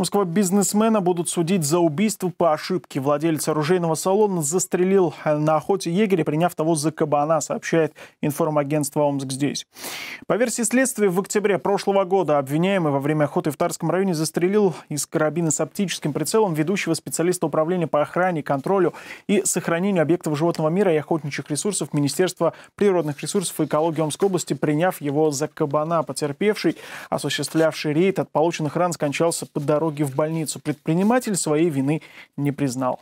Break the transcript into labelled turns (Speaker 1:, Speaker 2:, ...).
Speaker 1: Москва бизнесмена будут судить за убийство по ошибке. Владелец оружейного салона застрелил на охоте егеря, приняв того за кабана, сообщает информагентство «Омск здесь». По версии следствия, в октябре прошлого года обвиняемый во время охоты в Тарском районе застрелил из карабина с оптическим прицелом ведущего специалиста управления по охране, контролю и сохранению объектов животного мира и охотничьих ресурсов Министерства природных ресурсов и экологии Омской области, приняв его за кабана. Потерпевший, осуществлявший рейд от полученных ран, скончался по дороге дороги в больницу. Предприниматель своей вины не признал.